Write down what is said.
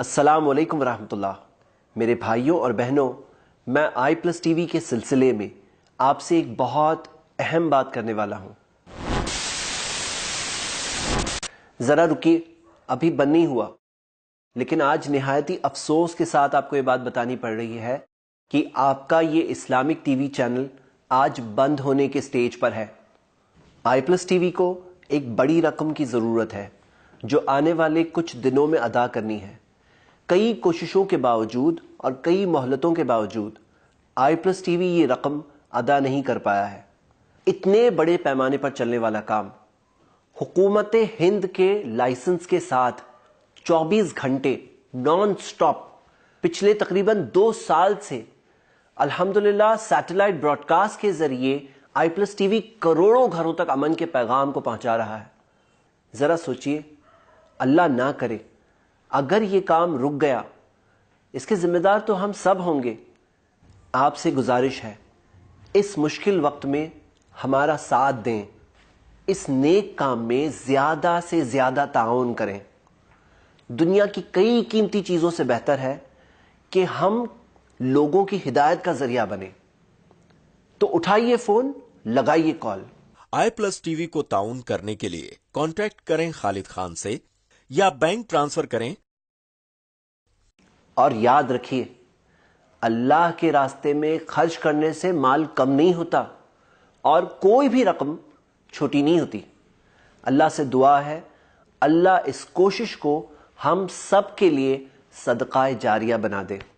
अस्सलाम वालेकुम रहमतुल्लाह मेरे भाइयों और बहनों मैं आई प्लस टीवी के सिलसिले में आपसे एक बहुत अहम बात करने वाला हूं जरा रुकी अभी बंद नहीं हुआ लेकिन आज नहायत ही अफसोस के साथ आपको ये बात बतानी पड़ रही है कि आपका ये इस्लामिक टीवी चैनल आज बंद होने के स्टेज पर है आई प्लस टीवी को एक बड़ी रकम की जरूरत है जो आने वाले कुछ दिनों में अदा करनी है कई कोशिशों के बावजूद और कई मोहलतों के बावजूद आई प्लस टीवी ये रकम अदा नहीं कर पाया है इतने बड़े पैमाने पर चलने वाला काम हुकूमत हिंद के लाइसेंस के साथ 24 घंटे नॉन स्टॉप पिछले तकरीबन दो साल से अल्हम्दुलिल्लाह सैटेलाइट ब्रॉडकास्ट के जरिए आई प्लस टीवी करोड़ों घरों तक अमन के पैगाम को पहुंचा रहा है जरा सोचिए अल्लाह ना करे अगर ये काम रुक गया इसके जिम्मेदार तो हम सब होंगे आपसे गुजारिश है इस मुश्किल वक्त में हमारा साथ दें इस नेक काम में ज्यादा से ज्यादा ताउन करें दुनिया की कई कीमती चीजों से बेहतर है कि हम लोगों की हिदायत का जरिया बने तो उठाइए फोन लगाइए कॉल आई प्लस टीवी को ताउन करने के लिए कॉन्टेक्ट करें खालिद खान से या बैंक ट्रांसफर करें और याद रखिए अल्लाह के रास्ते में खर्च करने से माल कम नहीं होता और कोई भी रकम छोटी नहीं होती अल्लाह से दुआ है अल्लाह इस कोशिश को हम सब के लिए सदकाए जारिया बना दे